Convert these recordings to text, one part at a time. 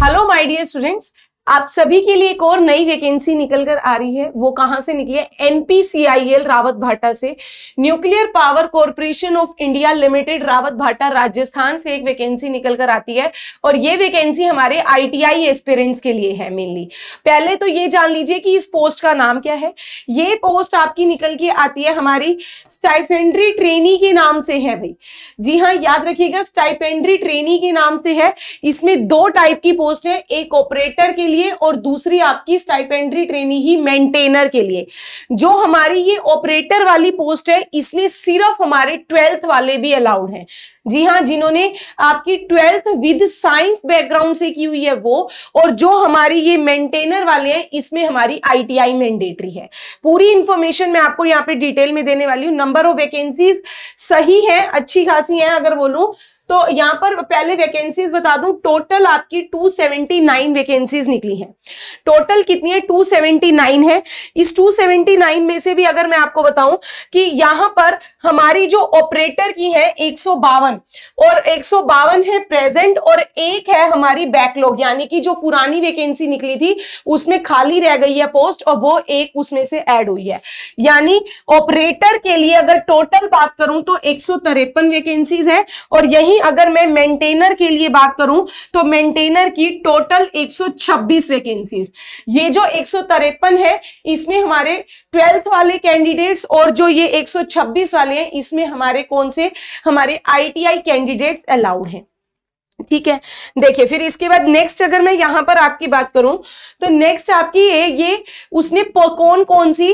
Hello my dear students, आप सभी के लिए एक और नई वैकेंसी निकल कर आ रही है वो कहां से निकली है एनपीसीआईएल रावत भाटा से nuclear power corporation of India limited Rawat Bhata Rajasthan से एक वैकेंसी निकल कर आती है और ये वैकेंसी हमारे आईटीआई एस्पिरेंट्स के लिए है मेनली पहले तो ये जान लीजिए कि इस पोस्ट का नाम क्या है ये पोस्ट आपकी निकल के आती है हमारी स्टाइफेंड्री ट्रेनी के नाम से है भाई जी हाँ याद रखिएगा स्टाइफेंड्री ट्रेनी के नाम से है इसमें दो टाइप की पोस्ट है एक ऑपरेटर के लिए लिए और दूसरी आपकी स्टाइपेंड्री ट्रेनी ही मेंटेनर के लिए जो हमारी ये ऑपरेटर वाली पोस्ट है इसलिए सिर्फ हमारे ट्वेल्थ वाले भी अलाउड हैं जी हाँ जिन्होंने आपकी ट्वेल्थ विद साइंस बैकग्राउंड से की हुई है वो और जो हमारी ये मेंटेनर वाले हैं इसमें हमारी आईटीआई मैंडेटरी है पूरी इंफॉर्मेशन मैं आपको यहाँ पे डिटेल में देने वाली हूँ नंबर ऑफ वैकेंसीज सही है अच्छी खासी है अगर बोलूँ तो यहां पर पहले वैकेंसीज बता दूं टोटल आपकी 279 वैकेंसीज निकली हैं टोटल कितनी है 279 है इस 279 में से भी अगर मैं आपको बताऊं कि यहां पर हमारी जो ऑपरेटर की है एक और एक है प्रेजेंट और एक है हमारी बैकलॉग यानी कि जो पुरानी वैकेंसी निकली थी उसमें खाली रह गई है पोस्ट और वो एक उसमें से एड हुई है यानी ऑपरेटर के लिए अगर टोटल बात करूं तो एक वैकेंसीज है और यही वहीं अगर मैं मेंटेनर के लिए बात करूं तो मेंटेनर की टोटल 126 वैकेंसीज ये जो एक है इसमें हमारे ट्वेल्थ वाले कैंडिडेट्स और जो ये 126 वाले हैं इसमें हमारे कौन से हमारे आईटीआई कैंडिडेट्स अलाउड हैं ठीक है देखिए फिर इसके बाद नेक्स्ट अगर मैं यहाँ पर आपकी बात करूं तो नेक्स्ट आपकी ये ये उसने कौन कौन सी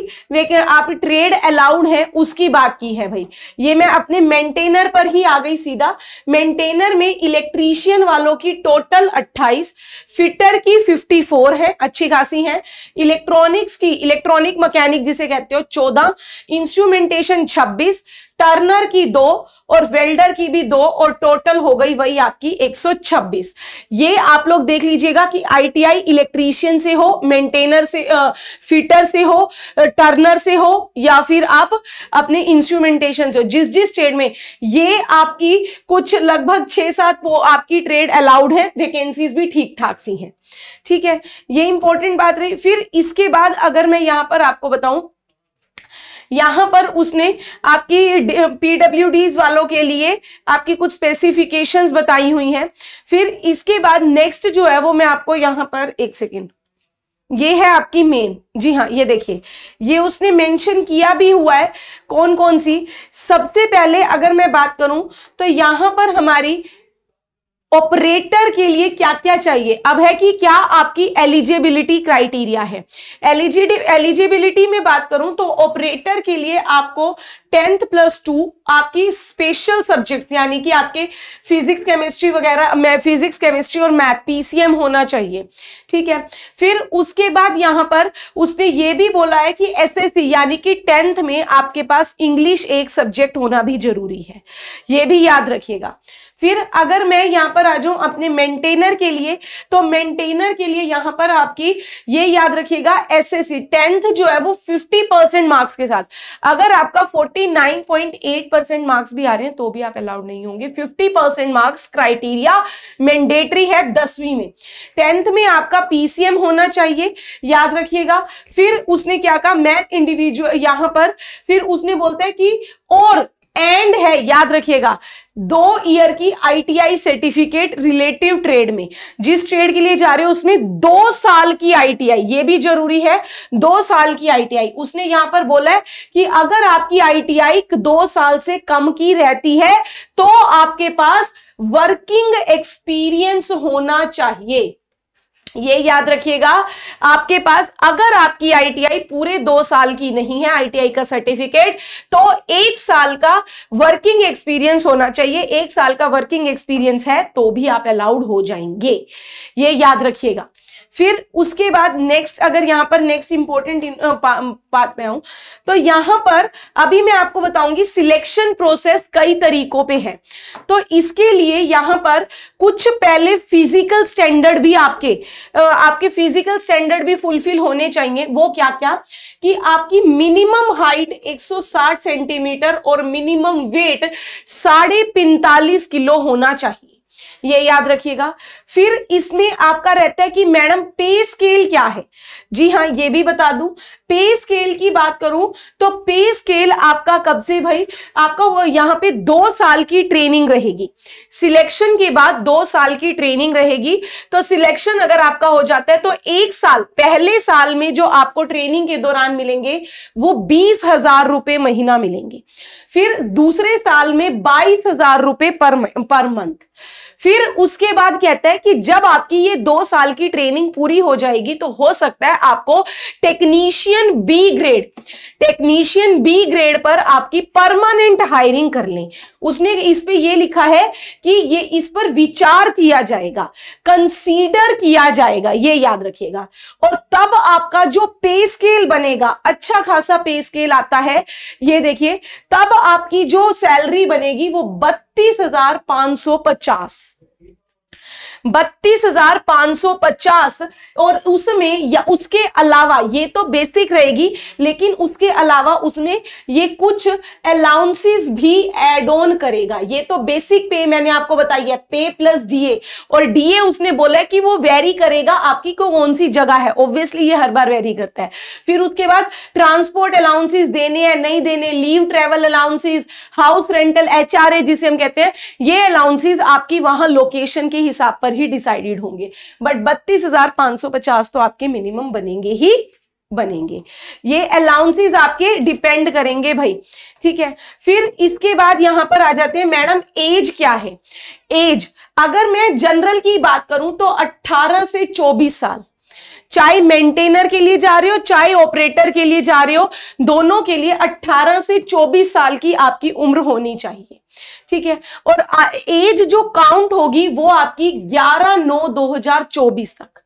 आप ट्रेड अलाउड है उसकी बात की है भाई ये मैं अपने मेंटेनर पर ही आ गई सीधा मेंटेनर में इलेक्ट्रीशियन वालों की टोटल 28 फिटर की 54 है अच्छी खासी है इलेक्ट्रॉनिक्स की इलेक्ट्रॉनिक मकैनिक जिसे कहते हो चौदह इंस्ट्रूमेंटेशन छब्बीस टर्नर की दो और वेल्डर की भी दो और टोटल हो गई वही आपकी 126 ये आप लोग देख लीजिएगा कि आईटीआई इलेक्ट्रीशियन से हो मेंटेनर से फिटर से हो टर्नर से हो या फिर आप अपने इंस्ट्रूमेंटेशन से हो जिस जिस ट्रेड में ये आपकी कुछ लगभग छह सात आपकी ट्रेड अलाउड है वैकेंसीज भी ठीक ठाक सी हैं ठीक है ये इंपॉर्टेंट बात रही फिर इसके बाद अगर मैं यहां पर आपको बताऊं यहां पर उसने आपकी पीडब्ल्यू वालों के लिए आपकी कुछ स्पेसिफिकेशंस बताई हुई हैं फिर इसके बाद नेक्स्ट जो है वो मैं आपको यहाँ पर एक सेकेंड ये है आपकी मेन जी हाँ ये देखिए ये उसने मेंशन किया भी हुआ है कौन कौन सी सबसे पहले अगर मैं बात करूं तो यहाँ पर हमारी ऑपरेटर के लिए क्या क्या चाहिए अब है कि क्या आपकी एलिजिबिलिटी क्राइटेरिया है एलिजिबिलिटी में बात करूं तो ऑपरेटर के लिए आपको टेंथ प्लस टू आपकी स्पेशल सब्जेक्ट यानी कि आपके फिजिक्स केमिस्ट्री वगैरह फिजिक्स केमिस्ट्री और मैथ पीसीएम होना चाहिए ठीक है फिर उसके बाद यहां पर उसने ये भी बोला है कि एसएससी यानी कि टेंथ में आपके पास इंग्लिश एक सब्जेक्ट होना भी जरूरी है ये भी याद रखिएगा फिर अगर मैं यहां पर आ जाऊं अपने मेंटेनर के लिए तो मेंटेनर के लिए यहां पर आपकी ये याद रखिएगा एसएससी टेंथ जो है वो 50 परसेंट मार्क्स के साथ अगर आपका 40 59.8 परसेंट मार्क्स भी आ रहे हैं तो भी आप अलाउड नहीं होंगे 50 परसेंट मार्क्स क्राइटेरिया मैंडेटरी है दसवीं में टेंथ में आपका पीसीएम होना चाहिए याद रखिएगा फिर उसने क्या कहा मैथ इंडिविजुअल यहां पर फिर उसने बोलते हैं कि और एंड है याद रखिएगा दो ईयर की आईटीआई सर्टिफिकेट रिलेटिव ट्रेड में जिस ट्रेड के लिए जा रहे हो उसमें दो साल की आईटीआई ये भी जरूरी है दो साल की आईटीआई उसने यहां पर बोला है कि अगर आपकी आईटीआई दो साल से कम की रहती है तो आपके पास वर्किंग एक्सपीरियंस होना चाहिए ये याद रखिएगा आपके पास अगर आपकी आईटीआई पूरे दो साल की नहीं है आईटीआई का सर्टिफिकेट तो एक साल का वर्किंग एक्सपीरियंस होना चाहिए एक साल का वर्किंग एक्सपीरियंस है तो भी आप अलाउड हो जाएंगे ये याद रखिएगा फिर उसके बाद नेक्स्ट अगर यहाँ पर नेक्स्ट इंपॉर्टेंट बात में आऊँ तो यहाँ पर अभी मैं आपको बताऊंगी सिलेक्शन प्रोसेस कई तरीकों पे है तो इसके लिए यहाँ पर कुछ पहले फिजिकल स्टैंडर्ड भी आपके आपके फिजिकल स्टैंडर्ड भी फुलफिल होने चाहिए वो क्या क्या कि आपकी मिनिमम हाइट 160 सेंटीमीटर और मिनिमम वेट साढ़े पैंतालीस किलो होना चाहिए ये याद रखिएगा फिर इसमें आपका रहता है कि मैडम पे स्केल क्या है जी हाँ ये भी बता दूं पे स्केल की बात करूं तो पे स्केल आपका कब से भाई आपका वो यहाँ पे दो साल की ट्रेनिंग रहेगी सिलेक्शन के बाद दो साल की ट्रेनिंग रहेगी तो सिलेक्शन अगर आपका हो जाता है तो एक साल पहले साल में जो आपको ट्रेनिंग के दौरान मिलेंगे वो बीस हजार रुपए महीना मिलेंगे फिर दूसरे साल में बाईस हजार रुपए पर पर मंथ फिर उसके बाद कहता है कि जब आपकी ये दो साल की ट्रेनिंग पूरी हो जाएगी तो हो सकता है आपको technician technician B grade technician B grade पर आपकी परमानेंट हायरिंग कर लें उसने इस पे ये लिखा है कि ये इस पर विचार किया जाएगा कंसीडर किया जाएगा ये याद रखिएगा और तब आपका जो पे स्केल बनेगा अच्छा खासा पे स्केल आता है ये देखिए तब आपकी जो सैलरी बनेगी वो बत्तीस हजार पांच सौ पचास बत्तीस हजार पांच सौ पचास और उसमें या उसके अलावा ये तो बेसिक रहेगी लेकिन उसके अलावा उसमें ये कुछ अलाउंसेस भी एड ऑन करेगा ये तो बेसिक पे मैंने आपको बताई है पे प्लस डीए और डीए उसने बोला है कि वो वेरी करेगा आपकी कौन सी जगह है ऑब्वियसली ये हर बार वेरी करता है फिर उसके बाद ट्रांसपोर्ट अलाउंसेस देने हैं नहीं देने leave travel allowances house rental H जिसे हम कहते हैं ये अलाउंसेस आपकी वहां लोकेशन के हिसाब पर ही डिसाइडेड होंगे बट बत्तीस हजार पांच सौ पचास तो आपके मिनिमम बनेंगे ही बनेंगे ये अलाउंसेस आपके डिपेंड करेंगे भाई ठीक है फिर इसके बाद यहां पर आ जाते हैं मैडम एज क्या है एज अगर मैं जनरल की बात करूं तो 18 से 24 साल चाहे मेंटेनर के लिए जा रहे हो चाहे ऑपरेटर के लिए जा रहे हो दोनों के लिए 18 से 24 साल की आपकी उम्र होनी चाहिए ठीक है और एज जो काउंट होगी वो आपकी 11 नौ 2024 तक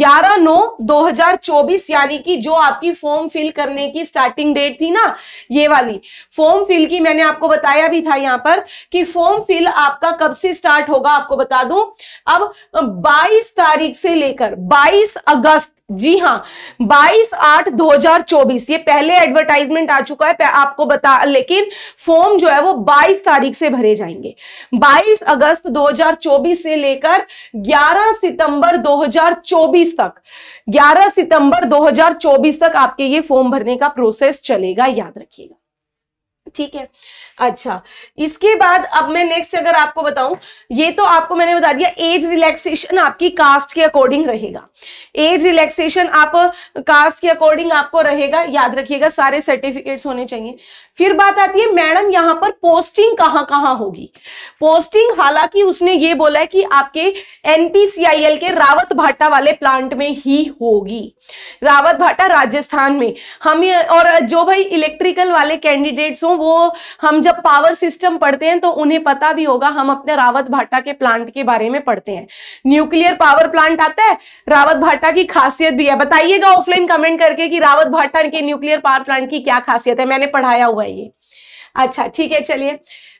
11 नौ 2024 यानी कि जो आपकी फॉर्म फिल करने की स्टार्टिंग डेट थी ना ये वाली फॉर्म फिल की मैंने आपको बताया भी था यहां पर कि फॉर्म फिल आपका कब से स्टार्ट होगा आपको बता दूं अब 22 तारीख से लेकर 22 अगस्त जी हाँ 22 आठ 2024 ये पहले एडवर्टाइजमेंट आ चुका है आपको बता लेकिन फॉर्म जो है वो 22 तारीख से भरे जाएंगे 22 अगस्त 2024 से लेकर 11 सितंबर 2024 तक 11 सितंबर 2024 तक आपके ये फॉर्म भरने का प्रोसेस चलेगा याद रखिएगा ठीक है अच्छा इसके बाद अब मैं नेक्स्ट अगर आपको बताऊं ये तो आपको मैंने बता दिया एज रिलैक्सेशन आपकी कास्ट के अकॉर्डिंग रहेगा एज रिलैक्सेशन आप कास्ट के अकॉर्डिंग आपको रहेगा याद रखिएगा सारे सर्टिफिकेट्स होने चाहिए फिर बात आती है मैडम यहाँ पर पोस्टिंग कहाँ कहां होगी पोस्टिंग हालांकि उसने ये बोला है कि आपके एनपीसीआईएल के रावत भाटा वाले प्लांट में ही होगी रावत भाटा राजस्थान में हम और जो भाई इलेक्ट्रिकल वाले कैंडिडेट्स हों वो हम जब पावर सिस्टम पढ़ते हैं तो उन्हें पता भी होगा हम अपने रावत भाटा के प्लांट के बारे में पढ़ते हैं न्यूक्लियर पावर प्लांट आता है रावत भाटा की खासियत भी है बताइएगा ऑफलाइन कमेंट करके कि रावत भाटा के न्यूक्लियर पावर प्लांट की क्या खासियत है मैंने पढ़ाया हुआ है ये अच्छा ठीक है चलिए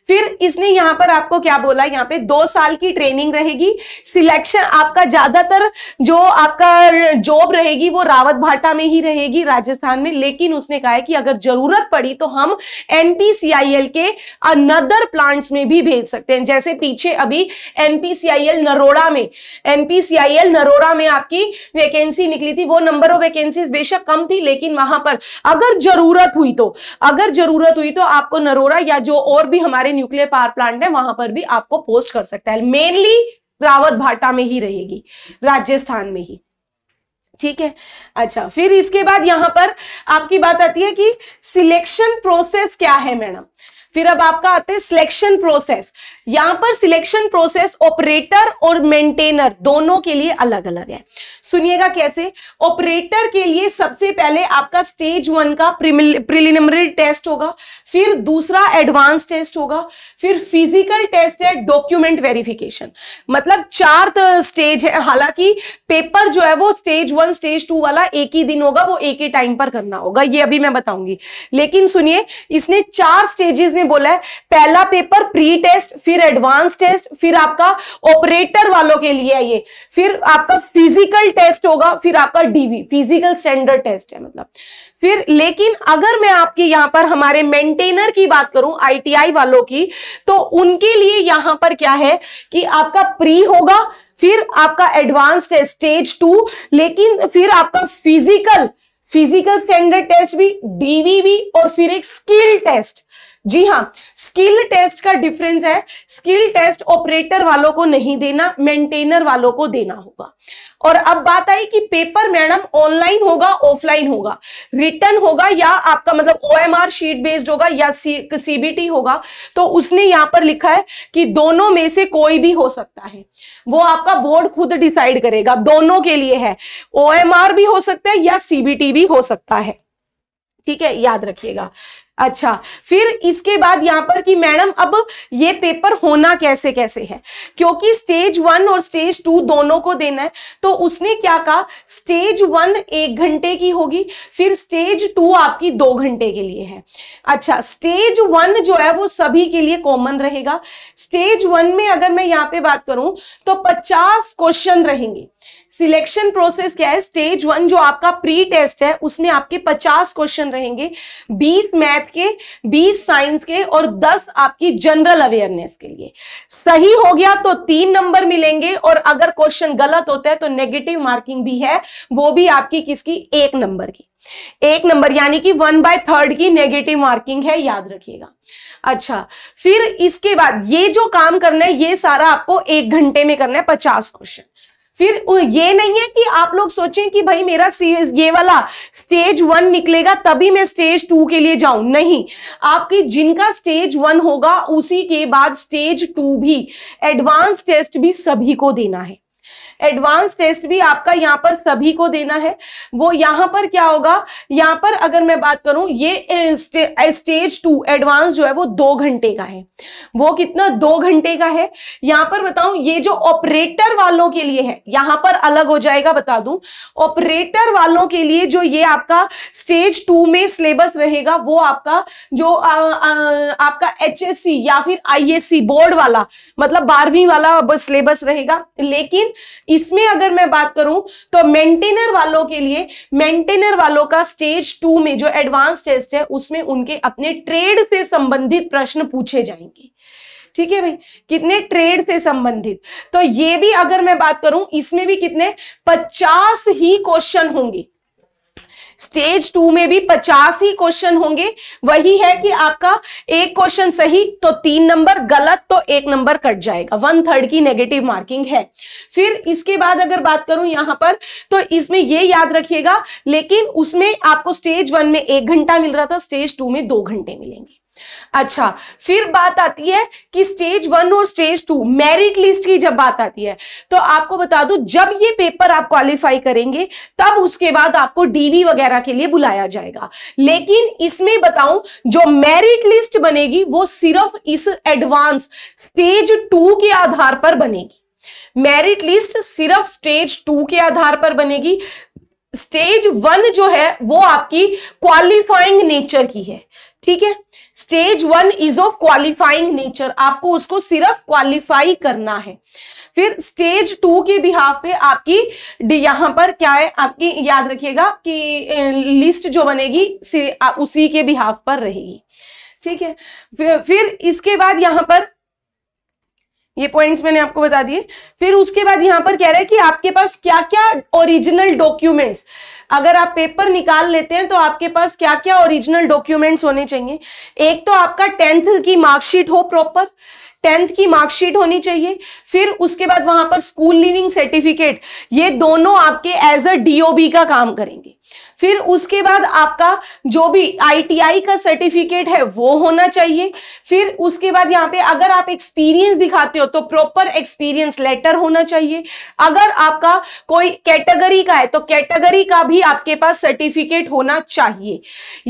फिर इसने यहाँ पर आपको क्या बोला यहाँ पे दो साल की ट्रेनिंग रहेगी सिलेक्शन आपका ज्यादातर जो आपका जॉब रहेगी वो रावत भाटा में ही रहेगी राजस्थान में लेकिन उसने कहा है कि अगर जरूरत पड़ी तो हम एनपीसीआईएल के अनदर प्लांट्स में भी भेज सकते हैं जैसे पीछे अभी एनपीसीआईएल नरोड़ा में एनपीसीआईएल नरोड़ा में आपकी वैकेंसी निकली थी वो नंबर ऑफ वैकेंसी बेशक कम थी लेकिन वहां पर अगर जरूरत हुई तो अगर जरूरत हुई तो आपको नरोड़ा या जो और भी हमारे न्यूक्लियर पावर प्लांट है वहां पर भी आपको पोस्ट कर सकता है मेनली रावत भाटा में ही रहेगी राजस्थान में ही ठीक है अच्छा फिर इसके बाद यहां पर आपकी बात आती है कि सिलेक्शन प्रोसेस क्या है मैडम फिर अब आपका आते हैं सिलेक्शन प्रोसेस यहां पर सिलेक्शन प्रोसेस ऑपरेटर और मेंटेनर दोनों के लिए अलग अलग है सुनिएगा कैसे ऑपरेटर के लिए सबसे पहले आपका स्टेज वन का प्रिलिमिनरी टेस्ट होगा फिर दूसरा एडवांस टेस्ट होगा फिर फिजिकल टेस्ट है डॉक्यूमेंट वेरिफिकेशन मतलब चार स्टेज है हालांकि पेपर जो है वो स्टेज वन स्टेज टू वाला एक ही दिन होगा वो एक ही टाइम पर करना होगा ये अभी मैं बताऊंगी लेकिन सुनिए इसने चार स्टेजेस में में बोला है पहला पेपर प्री टेस्ट फिर एडवांस टेस्ट फिर आपका ऑपरेटर वालों के लिए है ये फिर आपका फिजिकल टेस्ट होगा फिर आपका डीवी फिजिकल स्टैंडर्ड टेस्ट है मतलब फिर लेकिन अगर मैं आपके यहां पर हमारे मेंटेनर की बात करूं आईटीआई वालों की तो उनके लिए यहां पर क्या है कि आपका प्री होगा फिर आपका एडवांस टेस्ट स्टेज टू लेकिन फिर आपका फिजिकल फिजिकल स्टैंडर्ड टेस्ट भी डीवी भी और फिर एक स्किल टेस्ट जी हाँ स्किल टेस्ट का डिफरेंस है स्किल टेस्ट ऑपरेटर वालों को नहीं देना मेंटेनर वालों को देना होगा और अब बात आई कि पेपर मैडम ऑनलाइन होगा ऑफलाइन होगा रिटर्न होगा या आपका मतलब ओएमआर शीट बेस्ड होगा या सीबीटी होगा तो उसने यहां पर लिखा है कि दोनों में से कोई भी हो सकता है वो आपका बोर्ड खुद डिसाइड करेगा दोनों के लिए है आर भी हो सकता है या सीबीटी भी हो सकता है ठीक है याद रखिएगा अच्छा फिर इसके बाद यहाँ पर कि मैडम अब ये पेपर होना कैसे कैसे है क्योंकि स्टेज वन और स्टेज टू दोनों को देना है तो उसने क्या कहा स्टेज वन एक घंटे की होगी फिर स्टेज टू आपकी दो घंटे के लिए है अच्छा स्टेज वन जो है वो सभी के लिए कॉमन रहेगा स्टेज वन में अगर मैं यहाँ पे बात करूं तो पचास क्वेश्चन रहेंगे सिलेक्शन प्रोसेस क्या है स्टेज वन जो आपका प्री टेस्ट है उसमें आपके 50 क्वेश्चन रहेंगे 20 मैथ के 20 साइंस के और 10 आपकी जनरल अवेयरनेस के लिए सही हो गया तो तीन नंबर मिलेंगे और अगर क्वेश्चन गलत होता है तो नेगेटिव मार्किंग भी है वो भी आपकी किसकी एक नंबर की एक नंबर यानी कि वन बाय थर्ड की नेगेटिव मार्किंग है याद रखिएगा अच्छा फिर इसके बाद ये जो काम करना है ये सारा आपको एक घंटे में करना है पचास क्वेश्चन फिर ये नहीं है कि आप लोग सोचें कि भाई मेरा ये वाला स्टेज वन निकलेगा तभी मैं स्टेज टू के लिए जाऊं नहीं आपकी जिनका स्टेज वन होगा उसी के बाद स्टेज टू भी एडवांस टेस्ट भी सभी को देना है एडवांस टेस्ट भी आपका यहाँ पर सभी को देना है वो यहाँ पर क्या होगा यहाँ पर अगर मैं बात करूं ये स्टेज टू एडवांस जो है वो दो घंटे का है वो कितना दो घंटे का है यहाँ पर बताऊं ये जो ऑपरेटर वालों के लिए है यहाँ पर अलग हो जाएगा बता दूं ऑपरेटर वालों के लिए जो ये आपका स्टेज टू में सिलेबस रहेगा वो आपका जो आ, आ, आपका एच या फिर आईएससी बोर्ड वाला मतलब बारहवीं वाला सिलेबस रहेगा लेकिन इसमें अगर मैं बात करूं तो मेंटेनर वालों के लिए मेंटेनर वालों का स्टेज टू में जो एडवांस टेस्ट है उसमें उनके अपने ट्रेड से संबंधित प्रश्न पूछे जाएंगे ठीक है भाई कितने ट्रेड से संबंधित तो ये भी अगर मैं बात करूं इसमें भी कितने पचास ही क्वेश्चन होंगे स्टेज टू में भी पचास ही क्वेश्चन होंगे वही है कि आपका एक क्वेश्चन सही तो तीन नंबर गलत तो एक नंबर कट जाएगा वन थर्ड की नेगेटिव मार्किंग है फिर इसके बाद अगर बात करूं यहां पर तो इसमें ये याद रखिएगा लेकिन उसमें आपको स्टेज वन में एक घंटा मिल रहा था स्टेज टू में दो घंटे मिलेंगे अच्छा फिर बात आती है कि स्टेज वन और स्टेज टू मेरिट लिस्ट की जब बात आती है तो आपको बता दू जब ये पेपर आप क्वालिफाई करेंगे तब उसके बाद आपको डीवी वगैरह के लिए बुलाया जाएगा लेकिन इसमें बताऊं जो मेरिट लिस्ट बनेगी वो सिर्फ इस एडवांस स्टेज टू के आधार पर बनेगी मेरिट लिस्ट सिर्फ स्टेज टू के आधार पर बनेगी स्टेज वन जो है वो आपकी क्वालिफाइंग नेचर की है ठीक है stage one is of qualifying nature आपको उसको सिर्फ क्वालिफाई करना है फिर स्टेज टू के बिहाफ पे आपकी यहां पर क्या है आपकी याद रखिएगा कि लिस्ट जो बनेगी उसी के बिहाफ पर रहेगी ठीक है फिर इसके बाद यहां पर ये पॉइंट्स मैंने आपको बता दिए फिर उसके बाद यहां पर कह रहा है कि आपके पास क्या क्या ओरिजिनल डॉक्यूमेंट्स अगर आप पेपर निकाल लेते हैं तो आपके पास क्या क्या ओरिजिनल डॉक्यूमेंट्स होने चाहिए एक तो आपका टेंथ की मार्कशीट हो प्रॉपर टेंथ की मार्कशीट होनी चाहिए फिर उसके बाद वहां पर स्कूल लिविंग सर्टिफिकेट ये दोनों आपके एज अ डीओबी का काम करेंगे फिर उसके बाद आपका जो भी आईटीआई का सर्टिफिकेट है वो होना चाहिए फिर उसके बाद यहाँ पे अगर आप एक्सपीरियंस दिखाते हो तो प्रॉपर एक्सपीरियंस लेटर होना चाहिए अगर आपका कोई कैटेगरी का है तो कैटेगरी का भी आपके पास सर्टिफिकेट होना चाहिए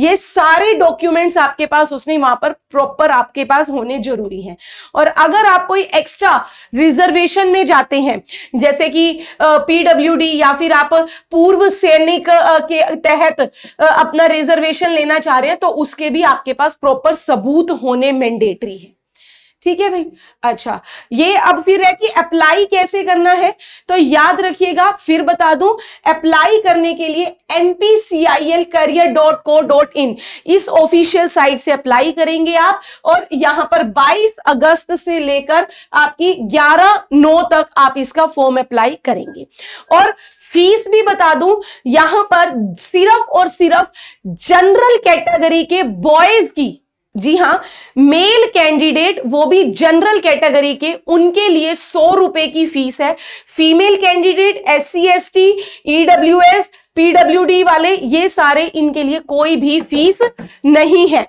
ये सारे डॉक्यूमेंट्स आपके पास उसने वहां पर प्रॉपर आपके पास होने जरूरी है और अगर आप कोई एक्स्ट्रा रिजर्वेशन में जाते हैं जैसे कि पीडब्ल्यू या फिर आप पूर्व सैनिक के तहत अपना रिजर्वेशन लेना चाह रहे हैं तो उसके भी आपके पास प्रॉपर सबूत होने मैंडेटरी है ठीक है भाई अच्छा ये अब फिर है कि अप्लाई कैसे करना है तो याद रखिएगा फिर बता दूं अप्लाई करने के लिए L career dot co dot in इस ऑफिशियल साइट से अप्लाई करेंगे आप और यहां पर 22 अगस्त से लेकर आपकी 11 नौ तक आप इसका फॉर्म अप्लाई करेंगे और फीस भी बता दूं यहां पर सिर्फ और सिर्फ जनरल कैटेगरी के बॉयज की जी हाँ मेल कैंडिडेट वो भी जनरल कैटेगरी के उनके लिए सौ रुपए की फीस है female candidate S C S T EW S PW D वाले ये सारे इनके लिए कोई भी फीस नहीं है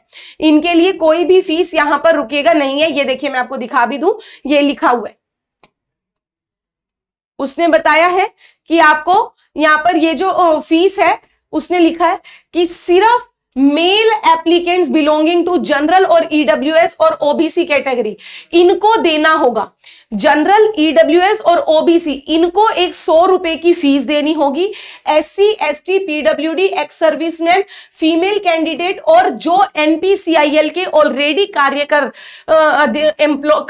इनके लिए कोई भी फीस यहां पर रुकेगा नहीं है ये देखिए मैं आपको दिखा भी दूं ये लिखा हुआ है उसने बताया है कि आपको यहां पर ये जो फीस है उसने लिखा है कि सिर्फ male applicants belonging to general और ईडब्ल्यूएस e और ओबीसी कैटेगरी इनको देना होगा जनरल ईडब्ल्यूएस e और ओबीसी इनको एक सौ रुपए की फीस देनी होगी SC ST PWD ex serviceman female candidate और जो एनपीसीआईएल के ऑलरेडी कार्यकर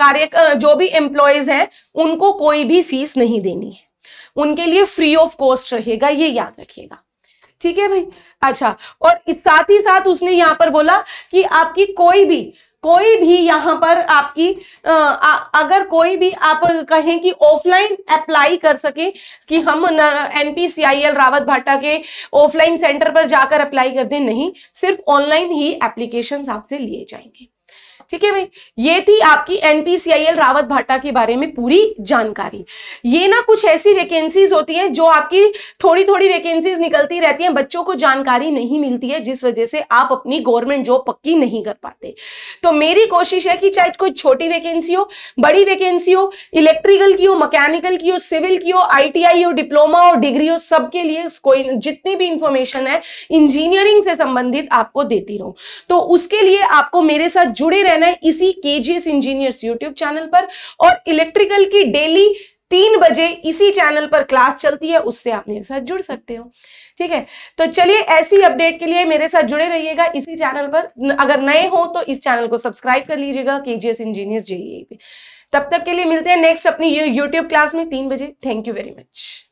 कार्य जो भी एम्प्लॉयज हैं उनको कोई भी फीस नहीं देनी है उनके लिए फ्री ऑफ कॉस्ट रहेगा ये याद रखिएगा ठीक है भाई अच्छा और साथ ही साथ उसने यहाँ पर बोला कि आपकी कोई भी कोई भी यहाँ पर आपकी आ, आ, अगर कोई भी आप कहें कि ऑफलाइन अप्लाई कर सके कि हम एन पी रावत भाटा के ऑफलाइन सेंटर पर जाकर अप्लाई कर दें नहीं सिर्फ ऑनलाइन ही एप्लीकेशंस आपसे लिए जाएंगे ठीक है भाई ये थी आपकी एनपीसीआईएल रावत भाटा के बारे में पूरी जानकारी ये ना कुछ ऐसी वैकेंसीज होती हैं जो आपकी थोड़ी थोड़ी वैकेंसीज निकलती रहती हैं बच्चों को जानकारी नहीं मिलती है जिस वजह से आप अपनी गवर्नमेंट जॉब पक्की नहीं कर पाते तो मेरी कोशिश है कि चाहे कोई छोटी वैकेंसी हो बड़ी वैकेंसी हो इलेक्ट्रिकल की हो मैकेनिकल की हो सिविल की हो आई हो डिप्लोमा हो डिग्री हो सबके लिए कोई जितनी भी इंफॉर्मेशन है इंजीनियरिंग से संबंधित आपको देती रहूं तो उसके लिए आपको मेरे साथ जुड़े रहने रहना है इसी के इंजीनियर्स यूट्यूब चैनल पर और इलेक्ट्रिकल की डेली तीन बजे इसी चैनल पर क्लास चलती है उससे आप मेरे साथ जुड़ सकते हो ठीक है तो चलिए ऐसी अपडेट के लिए मेरे साथ जुड़े रहिएगा इसी चैनल पर अगर नए हो तो इस चैनल को सब्सक्राइब कर लीजिएगा के जी एस इंजीनियर्स जेई पे तब तक के लिए मिलते हैं नेक्स्ट अपनी यूट्यूब क्लास में तीन बजे थैंक यू वेरी मच